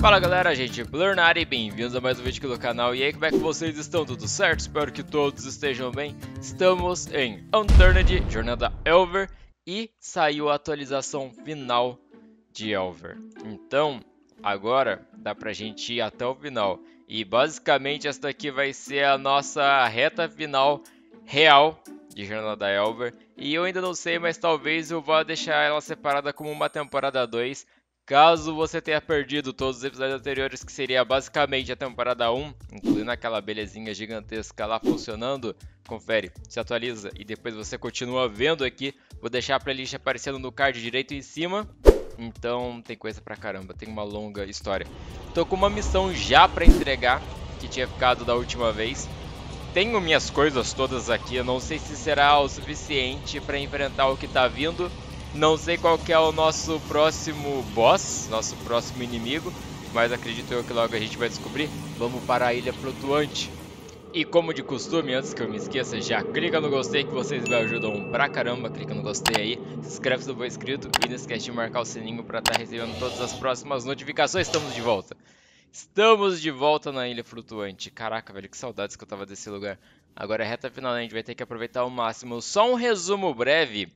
Fala galera, gente, é Blurnari, bem-vindos a mais um vídeo aqui do canal. E aí, como é que vocês estão? Tudo certo? Espero que todos estejam bem. Estamos em Unturned, Jornada Elver, e saiu a atualização final de Elver. Então, agora dá pra gente ir até o final. E basicamente essa daqui vai ser a nossa reta final real de Jornada Elver. E eu ainda não sei, mas talvez eu vá deixar ela separada como uma temporada 2 Caso você tenha perdido todos os episódios anteriores, que seria basicamente a temporada 1, incluindo aquela belezinha gigantesca lá funcionando, confere, se atualiza e depois você continua vendo aqui. Vou deixar a playlist aparecendo no card direito em cima. Então tem coisa pra caramba, tem uma longa história. Tô com uma missão já pra entregar, que tinha ficado da última vez. Tenho minhas coisas todas aqui, eu não sei se será o suficiente pra enfrentar o que tá vindo, não sei qual que é o nosso próximo boss, nosso próximo inimigo, mas acredito eu que logo a gente vai descobrir. Vamos para a Ilha Flutuante. E como de costume, antes que eu me esqueça, já clica no gostei que vocês me ajudam pra caramba. Clica no gostei aí, se inscreve se não for inscrito e não esquece de marcar o sininho pra estar tá recebendo todas as próximas notificações. Estamos de volta. Estamos de volta na Ilha Flutuante. Caraca, velho, que saudades que eu tava desse lugar. Agora é reta final, né? a gente vai ter que aproveitar ao máximo. Só um resumo breve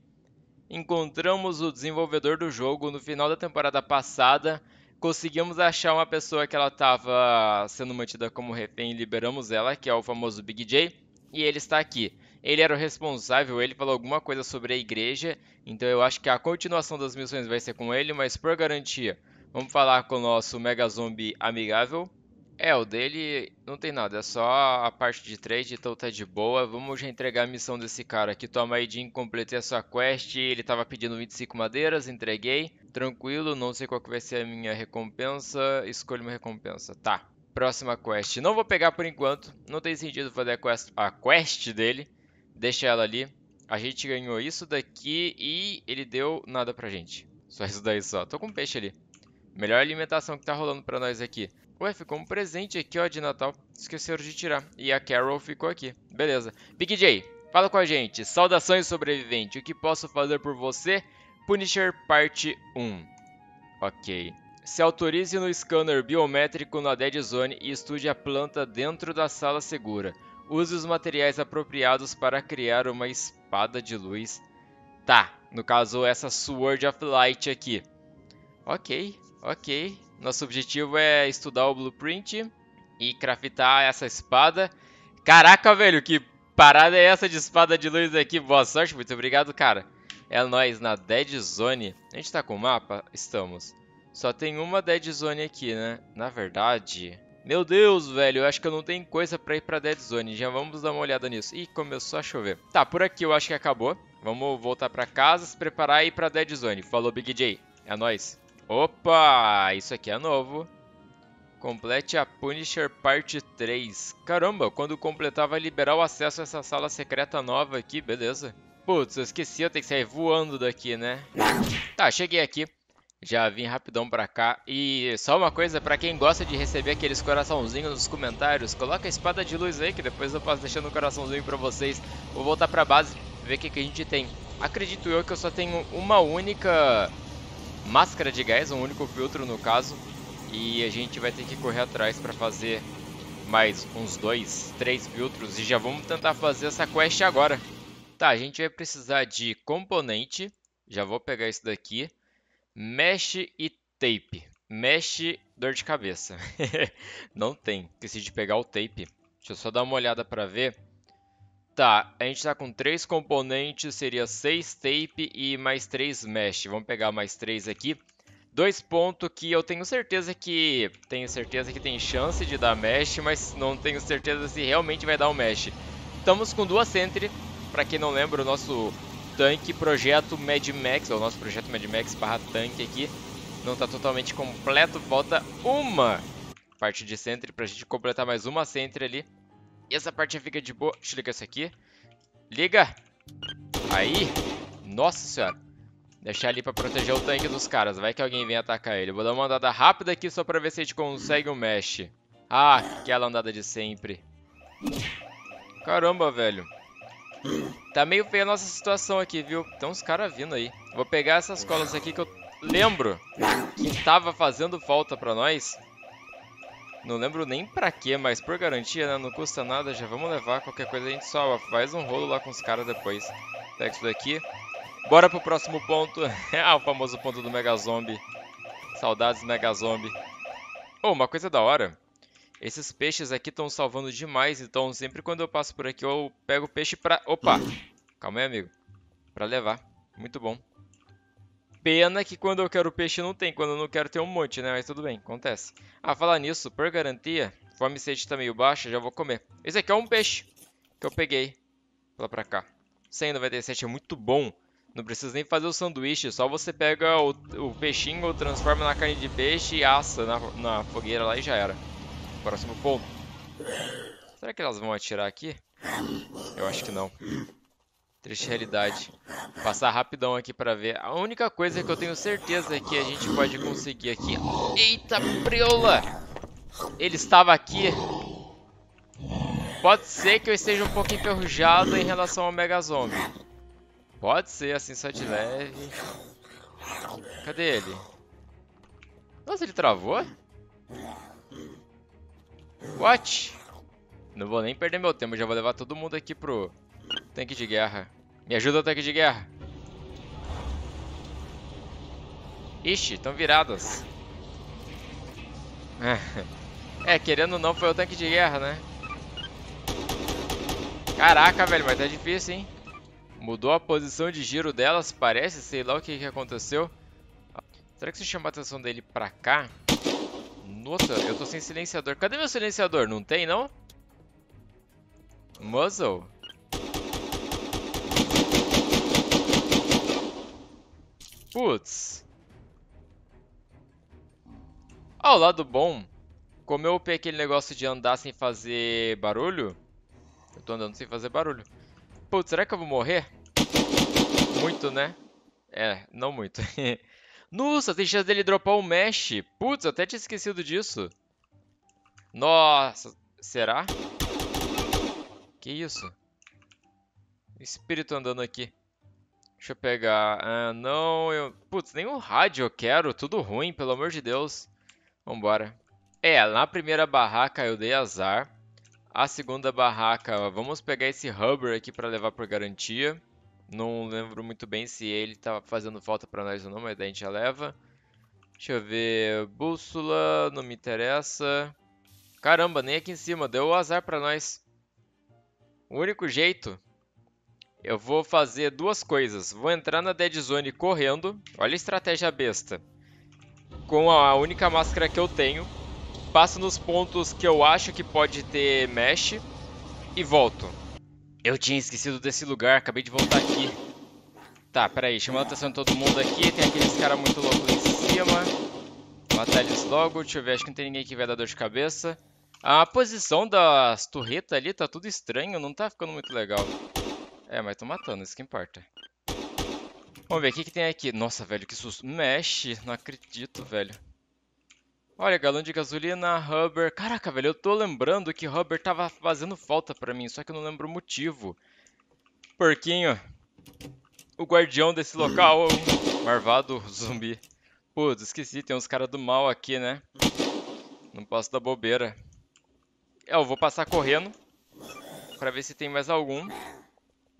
encontramos o desenvolvedor do jogo no final da temporada passada. Conseguimos achar uma pessoa que ela estava sendo mantida como refém e liberamos ela, que é o famoso Big J, e ele está aqui. Ele era o responsável, ele falou alguma coisa sobre a igreja, então eu acho que a continuação das missões vai ser com ele, mas por garantia, vamos falar com o nosso mega zombie amigável, é, o dele não tem nada, é só a parte de trade, então tá de boa. Vamos já entregar a missão desse cara aqui. Toma aí, Jim, completei a sua quest. Ele tava pedindo 25 madeiras, entreguei. Tranquilo, não sei qual que vai ser a minha recompensa. Escolha uma recompensa. Tá, próxima quest. Não vou pegar por enquanto, não tem sentido fazer a quest, a quest dele. Deixa ela ali. A gente ganhou isso daqui e ele deu nada pra gente. Só isso daí só. Tô com um peixe ali. Melhor alimentação que tá rolando pra nós aqui. Ué, ficou um presente aqui, ó, de Natal. Esqueceram de tirar. E a Carol ficou aqui. Beleza. Big J, fala com a gente. Saudações, sobrevivente. O que posso fazer por você? Punisher Parte 1. Ok. Se autorize no scanner biométrico na Dead Zone e estude a planta dentro da sala segura. Use os materiais apropriados para criar uma espada de luz. Tá, no caso essa Sword of Light aqui. Ok, ok. Nosso objetivo é estudar o blueprint e craftar essa espada. Caraca, velho, que parada é essa de espada de luz aqui? Boa sorte, muito obrigado, cara. É nóis, na Dead Zone. A gente tá com o mapa? Estamos. Só tem uma Dead Zone aqui, né? Na verdade... Meu Deus, velho, eu acho que eu não tenho coisa pra ir pra Dead Zone. Já vamos dar uma olhada nisso. Ih, começou a chover. Tá, por aqui eu acho que acabou. Vamos voltar pra casa, se preparar e ir pra Dead Zone. Falou, Big J. É nóis. Opa, isso aqui é novo. Complete a Punisher Parte 3. Caramba, quando completar vai liberar o acesso a essa sala secreta nova aqui, beleza. Putz, eu esqueci, eu tenho que sair voando daqui, né? Tá, cheguei aqui. Já vim rapidão pra cá. E só uma coisa, pra quem gosta de receber aqueles coraçãozinhos nos comentários, coloca a espada de luz aí, que depois eu posso deixar no um coraçãozinho pra vocês. Vou voltar pra base, ver o que, que a gente tem. Acredito eu que eu só tenho uma única máscara de gás, um único filtro no caso, e a gente vai ter que correr atrás para fazer mais uns dois, três filtros e já vamos tentar fazer essa quest agora. Tá, a gente vai precisar de componente, já vou pegar isso daqui, mesh e tape. Mesh, dor de cabeça. Não tem, esqueci de pegar o tape. Deixa eu só dar uma olhada para ver. Tá, a gente tá com três componentes, seria seis tape e mais três mesh. Vamos pegar mais três aqui. Dois pontos que eu tenho certeza que tenho certeza que tem chance de dar mesh, mas não tenho certeza se realmente vai dar um mesh. Estamos com duas sentry, para quem não lembra, o nosso tanque projeto Mad Max, ou o nosso projeto Mad Max barra tanque aqui, não está totalmente completo, falta uma parte de sentry para a gente completar mais uma sentry ali. E essa parte fica de boa. Deixa eu ligar isso aqui. Liga. Aí. Nossa senhora. Deixar ali pra proteger o tanque dos caras. Vai que alguém vem atacar ele. vou dar uma andada rápida aqui só pra ver se a gente consegue o um mesh. Ah, aquela andada de sempre. Caramba, velho. Tá meio feia a nossa situação aqui, viu? Tem uns caras vindo aí. Vou pegar essas colas aqui que eu lembro que tava fazendo falta pra nós. Não lembro nem pra quê, mas por garantia, né? Não custa nada, já vamos levar. Qualquer coisa a gente só faz um rolo lá com os caras depois. Pega isso daqui. Bora pro próximo ponto. ah, o famoso ponto do Mega Zombie. Saudades Mega Zombie. Oh, uma coisa da hora. Esses peixes aqui estão salvando demais, então sempre quando eu passo por aqui eu pego peixe pra... Opa! Calma aí, amigo. Pra levar. Muito bom. Pena que quando eu quero peixe não tem, quando eu não quero ter um monte, né? Mas tudo bem, acontece. Ah, falar nisso, por garantia, fome sede tá meio baixa, já vou comer. Esse aqui é um peixe que eu peguei lá pra cá. 197 é muito bom. Não precisa nem fazer o sanduíche, só você pega o, o peixinho, transforma na carne de peixe e assa na, na fogueira lá e já era. Próximo ponto. Será que elas vão atirar aqui? Eu acho que não. Triste realidade. Passar rapidão aqui para ver. A única coisa que eu tenho certeza é que a gente pode conseguir aqui... Eita, preula! Ele estava aqui. Pode ser que eu esteja um pouco enferrujado em relação ao Mega Zombie. Pode ser, assim, só de leve. Cadê ele? Nossa, ele travou? What? Não vou nem perder meu tempo, já vou levar todo mundo aqui pro Tanque de guerra. Me ajuda, tanque de guerra. Ixi, estão viradas. É, querendo ou não, foi o tanque de guerra, né? Caraca, velho, mas tá difícil, hein? Mudou a posição de giro delas, parece. Sei lá o que, que aconteceu. Será que se chama a atenção dele pra cá? Nossa, eu tô sem silenciador. Cadê meu silenciador? Não tem, não? Muzzle? Putz. Ao ah, lado bom, como eu upei aquele negócio de andar sem fazer barulho, eu tô andando sem fazer barulho. Putz, será que eu vou morrer? Muito, né? É, não muito. Nossa, tem chance dele dropar um mesh. Putz, até tinha esquecido disso. Nossa, será? Que isso? Espírito andando aqui. Deixa eu pegar. Ah, não, eu... Putz, nem o rádio eu quero. Tudo ruim, pelo amor de Deus. Vambora. É, na primeira barraca eu dei azar. A segunda barraca, vamos pegar esse Hubber aqui para levar por garantia. Não lembro muito bem se ele tá fazendo falta para nós ou não, mas daí a gente já leva. Deixa eu ver... Bússola, não me interessa. Caramba, nem aqui em cima. Deu azar para nós. O único jeito... Eu vou fazer duas coisas. Vou entrar na dead zone correndo. Olha a estratégia besta. Com a única máscara que eu tenho. Passo nos pontos que eu acho que pode ter mesh. E volto. Eu tinha esquecido desse lugar. Acabei de voltar aqui. Tá, peraí. Chamando a atenção de todo mundo aqui. Tem aqueles caras muito loucos em cima. Matar eles logo. Deixa eu ver. Acho que não tem ninguém que vai dar dor de cabeça. A posição das torretas ali tá tudo estranho. Não tá ficando muito legal. É, mas tô matando, isso que importa. Vamos ver, o que, que tem aqui? Nossa, velho, que susto. Mexe, não acredito, velho. Olha, galão de gasolina, rubber... Caraca, velho, eu tô lembrando que rubber tava fazendo falta pra mim, só que eu não lembro o motivo. Porquinho. O guardião desse local. Marvado zumbi. Putz, esqueci, tem uns caras do mal aqui, né? Não posso dar bobeira. É, eu vou passar correndo. Pra ver se tem mais algum.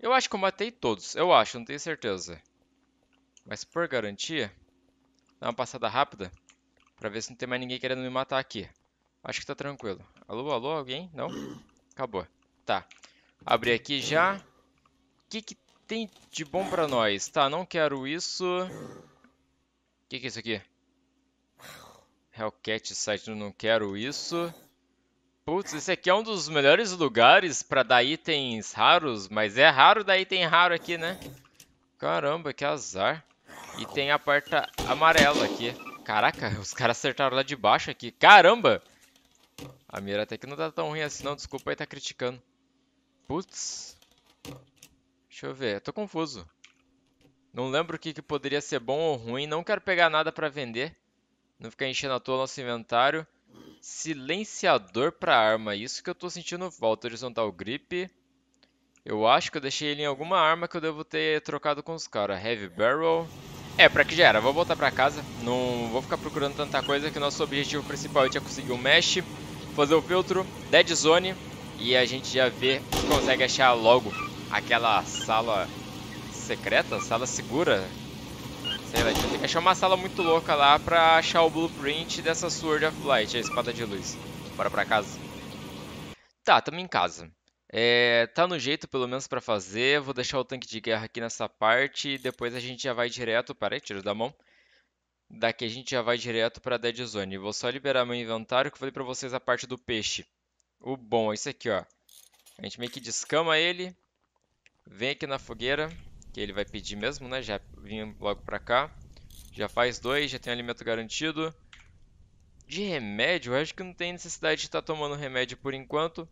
Eu acho que eu matei todos. Eu acho, não tenho certeza. Mas por garantia, dá uma passada rápida pra ver se não tem mais ninguém querendo me matar aqui. Acho que tá tranquilo. Alô, alô, alguém? Não? Acabou. Tá. Abri aqui já. O que, que tem de bom pra nós? Tá, não quero isso. O que, que é isso aqui? Hellcat site, não quero isso. Putz, esse aqui é um dos melhores lugares para dar itens raros, mas é raro dar item raro aqui, né? Caramba, que azar. E tem a porta amarela aqui. Caraca, os caras acertaram lá de baixo aqui. Caramba! A mira até que não tá tão ruim assim não, desculpa aí tá criticando. Putz. Deixa eu ver, eu tô confuso. Não lembro o que, que poderia ser bom ou ruim, não quero pegar nada pra vender. Não ficar enchendo à toa nosso inventário. Silenciador para arma. Isso que eu estou sentindo falta. Horizontal grip. Eu acho que eu deixei ele em alguma arma que eu devo ter trocado com os caras. Heavy barrel. É, pra que já era. Vou voltar pra casa. Não vou ficar procurando tanta coisa que o nosso objetivo principal é conseguir um mesh. Fazer o filtro. Dead zone. E a gente já vê se consegue achar logo aquela sala secreta, sala segura é, vai ter que achar uma sala muito louca lá pra achar o blueprint dessa Sword of Light, a espada de luz. Bora pra casa. Tá, tamo em casa. É, tá no jeito, pelo menos, pra fazer. Vou deixar o tanque de guerra aqui nessa parte e depois a gente já vai direto... Pera aí, tiro da mão. Daqui a gente já vai direto pra Dead Zone. Vou só liberar meu inventário, que eu falei pra vocês a parte do peixe. O bom é esse aqui, ó. A gente meio que descama ele. Vem aqui na fogueira, que ele vai pedir mesmo, né? Já Vim logo pra cá. Já faz dois, já tem alimento garantido. De remédio, eu acho que não tem necessidade de estar tá tomando remédio por enquanto.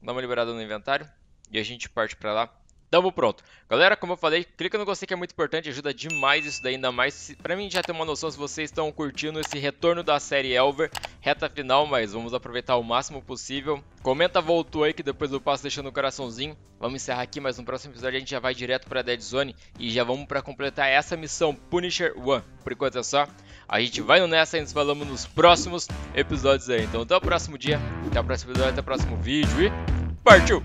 Dá uma liberada no inventário e a gente parte pra lá. Tamo então, pronto. Galera, como eu falei, clica no gostei que é muito importante, ajuda demais isso daí, ainda mais pra mim já ter uma noção se vocês estão curtindo esse retorno da série Elver, reta final, mas vamos aproveitar o máximo possível. Comenta voltou aí que depois eu passo deixando o coraçãozinho. Vamos encerrar aqui, mas no próximo episódio a gente já vai direto pra Dead Zone e já vamos pra completar essa missão Punisher One. Por enquanto é só, a gente vai no nessa e nos falamos nos próximos episódios aí. Então até o próximo dia, até o próximo episódio, até o próximo vídeo e partiu!